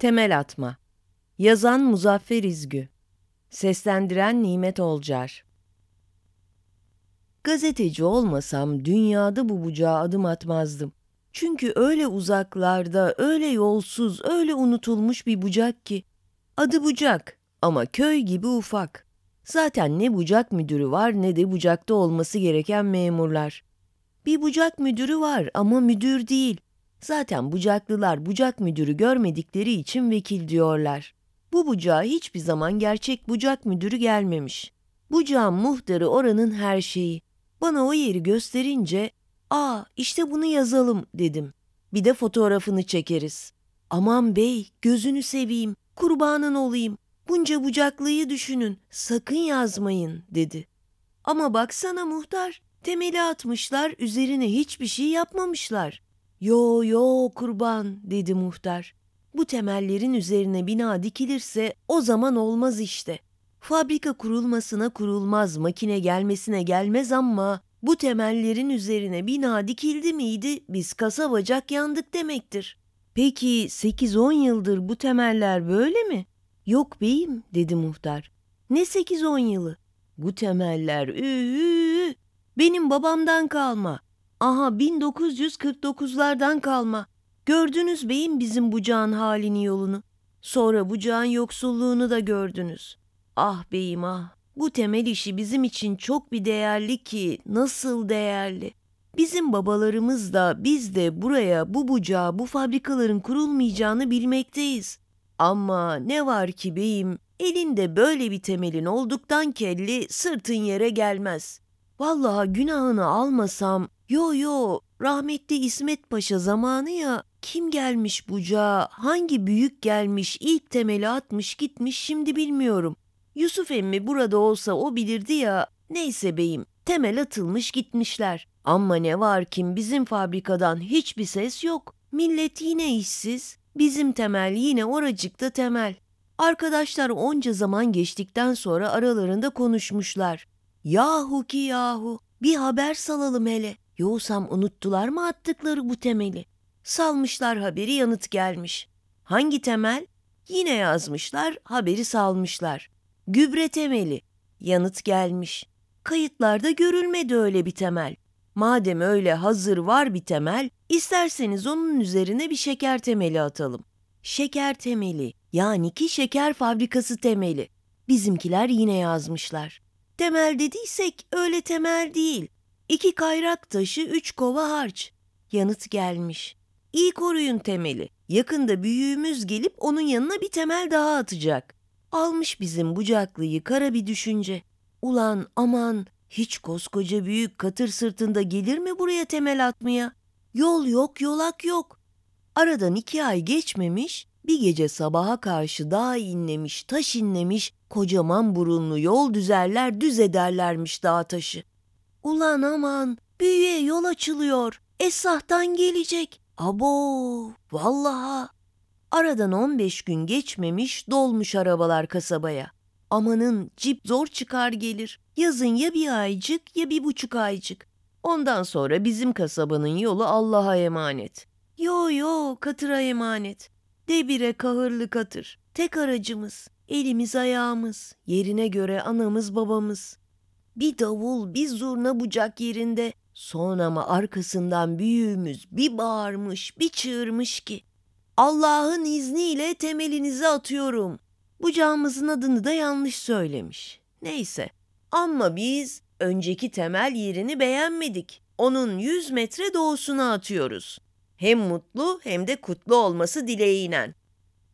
Temel Atma Yazan Muzaffer İzgü Seslendiren Nimet Olcar Gazeteci olmasam dünyada bu bucağa adım atmazdım. Çünkü öyle uzaklarda, öyle yolsuz, öyle unutulmuş bir bucak ki. Adı bucak ama köy gibi ufak. Zaten ne bucak müdürü var ne de bucakta olması gereken memurlar. Bir bucak müdürü var ama müdür değil. Zaten bucaklılar bucak müdürü görmedikleri için vekil diyorlar. Bu bucağa hiçbir zaman gerçek bucak müdürü gelmemiş. Bucağın muhtarı oranın her şeyi. Bana o yeri gösterince, ''Aa işte bunu yazalım.'' dedim. Bir de fotoğrafını çekeriz. Aman bey, gözünü seveyim, kurbanın olayım. Bunca bucaklıyı düşünün, sakın yazmayın, dedi. Ama baksana muhtar, temeli atmışlar, üzerine hiçbir şey yapmamışlar. Yo yo kurban dedi muhtar. Bu temellerin üzerine bina dikilirse o zaman olmaz işte. Fabrika kurulmasına kurulmaz, makine gelmesine gelmez ama bu temellerin üzerine bina dikildi miydi biz kasabacak yandık demektir. Peki 8-10 yıldır bu temeller böyle mi? Yok beyim dedi muhtar. Ne 8-10 yılı? Bu temeller üüüü benim babamdan kalma. Aha 1949'lardan kalma. Gördünüz beyim bizim bucağın halini yolunu. Sonra bucağın yoksulluğunu da gördünüz. Ah beyim ah. Bu temel işi bizim için çok bir değerli ki nasıl değerli. Bizim babalarımız da biz de buraya bu bucağa bu fabrikaların kurulmayacağını bilmekteyiz. Ama ne var ki beyim elinde böyle bir temelin olduktan kelli sırtın yere gelmez. Vallahi günahını almasam Yo yo rahmetli İsmet Paşa zamanı ya kim gelmiş bucağa hangi büyük gelmiş ilk temeli atmış gitmiş şimdi bilmiyorum. Yusuf emmi burada olsa o bilirdi ya neyse beyim temel atılmış gitmişler. Ama ne var kim bizim fabrikadan hiçbir ses yok. Millet yine işsiz bizim temel yine oracıkta temel. Arkadaşlar onca zaman geçtikten sonra aralarında konuşmuşlar. Yahu ki yahu bir haber salalım hele. Yoğusam unuttular mı attıkları bu temeli? Salmışlar haberi yanıt gelmiş. Hangi temel? Yine yazmışlar haberi salmışlar. Gübre temeli. Yanıt gelmiş. Kayıtlarda görülmedi öyle bir temel. Madem öyle hazır var bir temel, isterseniz onun üzerine bir şeker temeli atalım. Şeker temeli, yani ki şeker fabrikası temeli. Bizimkiler yine yazmışlar. Temel dediysek öyle temel değil. İki kayrak taşı, üç kova harç. Yanıt gelmiş. İyi koruyun temeli. Yakında büyüğümüz gelip onun yanına bir temel daha atacak. Almış bizim bucaklıyı kara bir düşünce. Ulan aman hiç koskoca büyük katır sırtında gelir mi buraya temel atmaya? Yol yok, yolak yok. Aradan iki ay geçmemiş, bir gece sabaha karşı dağ inlemiş, taş inlemiş, kocaman burunlu yol düzerler, düz ederlermiş dağ taşı. Ulan aman büyüye yol açılıyor. Esah'tan gelecek. Abo vallaha. Aradan 15 gün geçmemiş dolmuş arabalar kasabaya. Amanın cip zor çıkar gelir. Yazın ya bir aycık ya bir buçuk aycık. Ondan sonra bizim kasabanın yolu Allah'a emanet. Yo yo katıra emanet. Debire kahırlı katır. Tek aracımız. Elimiz ayağımız. Yerine göre anamız babamız. Bir davul, bir zurna bucak yerinde. Son ama arkasından büyüğümüz bir bağırmış, bir çığırmış ki. Allah'ın izniyle temelinizi atıyorum. Bucağımızın adını da yanlış söylemiş. Neyse ama biz önceki temel yerini beğenmedik. Onun 100 metre doğusuna atıyoruz. Hem mutlu hem de kutlu olması dileğiyle.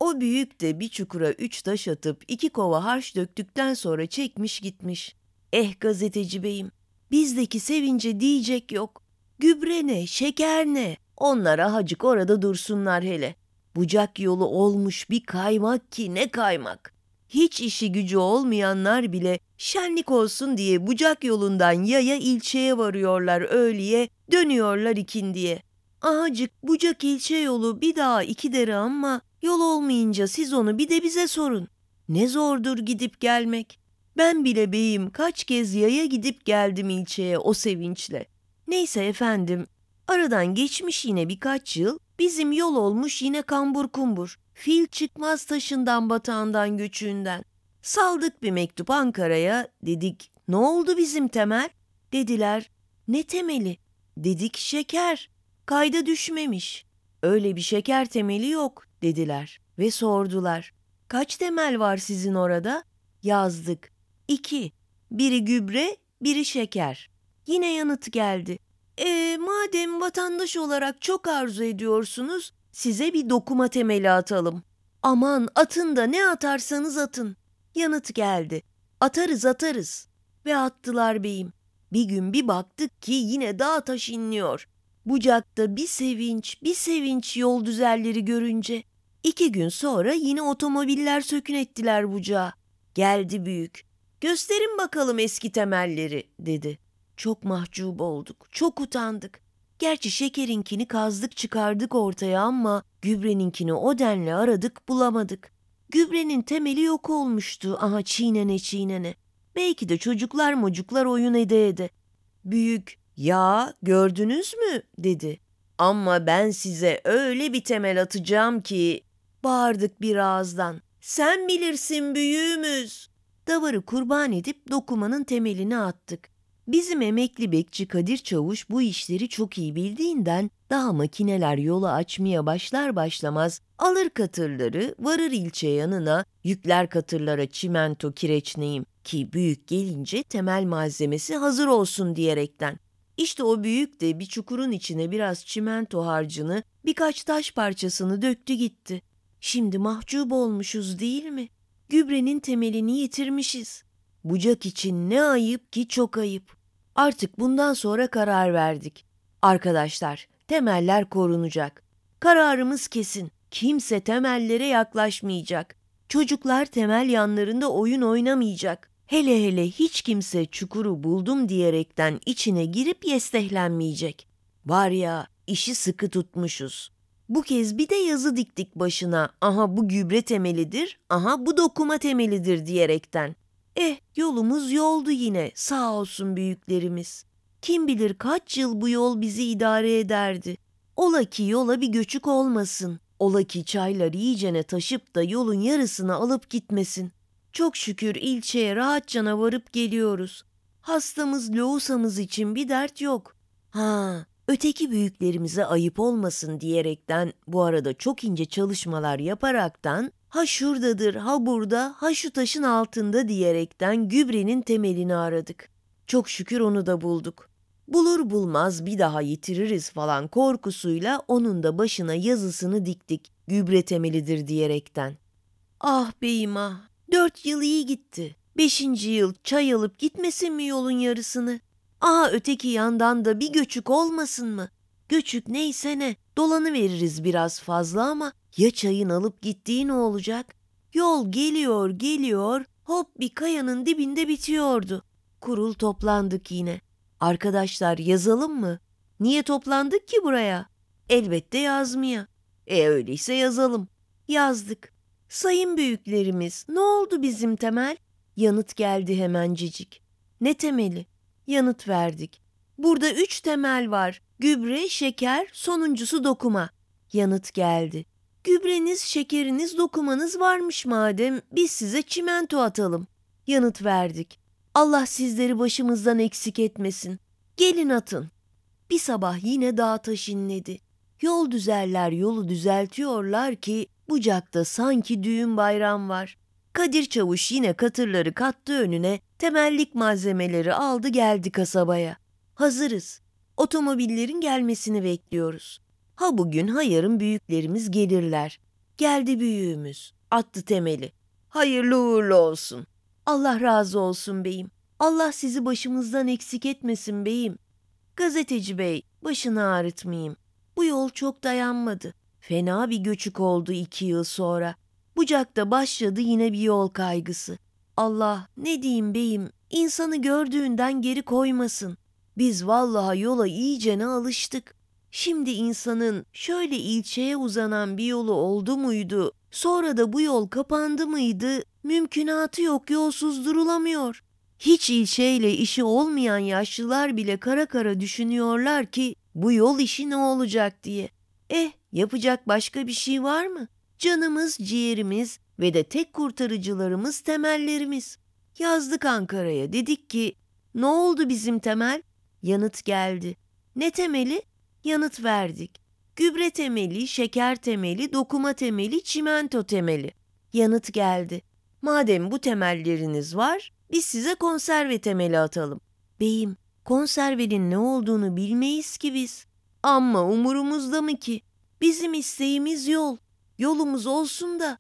O büyük de bir çukura üç taş atıp iki kova harç döktükten sonra çekmiş gitmiş. Eh gazeteci beyim, bizdeki sevince diyecek yok. Gübre ne, şeker ne? Onlara hacık orada dursunlar hele. Bucak yolu olmuş bir kaymak ki ne kaymak. Hiç işi gücü olmayanlar bile şenlik olsun diye bucak yolundan yaya ilçeye varıyorlar öğleye, dönüyorlar ikindiye. Ahacık bucak ilçe yolu bir daha iki dere ama yol olmayınca siz onu bir de bize sorun. Ne zordur gidip gelmek. Ben bile beyim kaç kez yaya gidip geldim ilçeye o sevinçle. Neyse efendim, aradan geçmiş yine birkaç yıl, bizim yol olmuş yine kambur kumbur. Fil çıkmaz taşından batağından göçünden. Saldık bir mektup Ankara'ya, dedik ne oldu bizim temel? Dediler ne temeli? Dedik şeker, kayda düşmemiş. Öyle bir şeker temeli yok dediler ve sordular. Kaç temel var sizin orada? Yazdık. İki, Biri gübre, biri şeker. Yine yanıt geldi. E madem vatandaş olarak çok arzu ediyorsunuz, size bir dokuma temeli atalım. Aman atın da ne atarsanız atın. Yanıt geldi. Atarız atarız. Ve attılar beyim. Bir gün bir baktık ki yine dağ taş inliyor. Bucakta bir sevinç, bir sevinç yol düzelleri görünce. İki gün sonra yine otomobiller sökün ettiler bucağı. Geldi büyük. Gösterin bakalım eski temelleri dedi. Çok mahcup olduk, çok utandık. Gerçi şekerinkini kazdık çıkardık ortaya ama gübreninkini o denli aradık bulamadık. Gübrenin temeli yok olmuştu aha çiğnene çiğnene. Belki de çocuklar mocuklar oyun ede ede. Büyük ya gördünüz mü dedi. Ama ben size öyle bir temel atacağım ki bağırdık bir ağızdan. Sen bilirsin büyüğümüz davarı kurban edip dokumanın temelini attık. Bizim emekli bekçi Kadir Çavuş bu işleri çok iyi bildiğinden daha makineler yola açmaya başlar başlamaz alır katırları varır ilçe yanına yükler katırlara çimento kireç neyim ki büyük gelince temel malzemesi hazır olsun diyerekten. İşte o büyük de bir çukurun içine biraz çimento harcını birkaç taş parçasını döktü gitti. Şimdi mahcup olmuşuz değil mi? gübrenin temelini yitirmişiz. Bucak için ne ayıp ki çok ayıp. Artık bundan sonra karar verdik. Arkadaşlar, temeller korunacak. Kararımız kesin. Kimse temellere yaklaşmayacak. Çocuklar temel yanlarında oyun oynamayacak. Hele hele hiç kimse çukuru buldum diyerekten içine girip yestehlenmeyecek. Var ya, işi sıkı tutmuşuz. Bu kez bir de yazı diktik başına. Aha bu gübre temelidir, aha bu dokuma temelidir diyerekten. Eh yolumuz yoldu yine sağ olsun büyüklerimiz. Kim bilir kaç yıl bu yol bizi idare ederdi. Ola ki yola bir göçük olmasın. Ola ki çaylar iyicene taşıp da yolun yarısını alıp gitmesin. Çok şükür ilçeye rahatçana varıp geliyoruz. Hastamız loğusamız için bir dert yok. Ha, öteki büyüklerimize ayıp olmasın diyerekten bu arada çok ince çalışmalar yaparaktan ha şuradadır ha burada ha şu taşın altında diyerekten gübrenin temelini aradık. Çok şükür onu da bulduk. Bulur bulmaz bir daha yitiririz falan korkusuyla onun da başına yazısını diktik gübre temelidir diyerekten. Ah beyim ah, dört yıl iyi gitti. Beşinci yıl çay alıp gitmesin mi yolun yarısını? Aa öteki yandan da bir göçük olmasın mı? Göçük neyse ne, dolanı veririz biraz fazla ama ya çayın alıp gittiği ne olacak? Yol geliyor geliyor, hop bir kayanın dibinde bitiyordu. Kurul toplandık yine. Arkadaşlar yazalım mı? Niye toplandık ki buraya? Elbette yazmaya. E öyleyse yazalım. Yazdık. Sayın büyüklerimiz, ne oldu bizim temel? Yanıt geldi hemencecik. Ne temeli? yanıt verdik. Burada üç temel var. Gübre, şeker, sonuncusu dokuma. Yanıt geldi. Gübreniz, şekeriniz, dokumanız varmış madem biz size çimento atalım. Yanıt verdik. Allah sizleri başımızdan eksik etmesin. Gelin atın. Bir sabah yine dağ taş inledi. Yol düzerler yolu düzeltiyorlar ki bucakta sanki düğün bayram var. Kadir Çavuş yine katırları kattı önüne, temellik malzemeleri aldı geldi kasabaya. Hazırız. Otomobillerin gelmesini bekliyoruz. Ha bugün ha yarın büyüklerimiz gelirler. Geldi büyüğümüz. Attı temeli. Hayırlı uğurlu olsun. Allah razı olsun beyim. Allah sizi başımızdan eksik etmesin beyim. Gazeteci bey, başını ağrıtmayayım. Bu yol çok dayanmadı. Fena bir göçük oldu iki yıl sonra. Bucakta başladı yine bir yol kaygısı. Allah ne diyeyim beyim insanı gördüğünden geri koymasın. Biz vallaha yola iyice ne alıştık. Şimdi insanın şöyle ilçeye uzanan bir yolu oldu muydu, sonra da bu yol kapandı mıydı, mümkünatı yok yolsuz durulamıyor. Hiç ilçeyle işi olmayan yaşlılar bile kara kara düşünüyorlar ki bu yol işi ne olacak diye. Eh yapacak başka bir şey var mı? Canımız, ciğerimiz ve de tek kurtarıcılarımız temellerimiz. Yazdık Ankara'ya dedik ki ne oldu bizim temel? Yanıt geldi. Ne temeli? Yanıt verdik. Gübre temeli, şeker temeli, dokuma temeli, çimento temeli. Yanıt geldi. Madem bu temelleriniz var, biz size konserve temeli atalım. Beyim, konservenin ne olduğunu bilmeyiz ki biz. Ama umurumuzda mı ki? Bizim isteğimiz yol. Yolumuz olsun da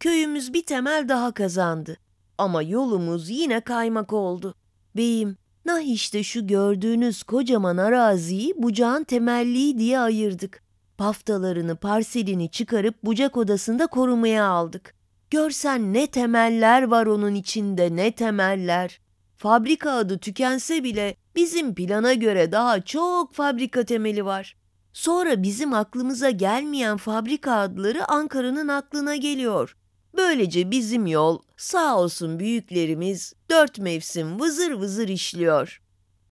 köyümüz bir temel daha kazandı. Ama yolumuz yine kaymak oldu. Beyim, nah işte şu gördüğünüz kocaman araziyi bucağın temelliği diye ayırdık. Paftalarını, parselini çıkarıp bucak odasında korumaya aldık. Görsen ne temeller var onun içinde, ne temeller. Fabrika adı tükense bile bizim plana göre daha çok fabrika temeli var. Sonra bizim aklımıza gelmeyen fabrika adları Ankara'nın aklına geliyor. Böylece bizim yol sağ olsun büyüklerimiz dört mevsim vızır vızır işliyor.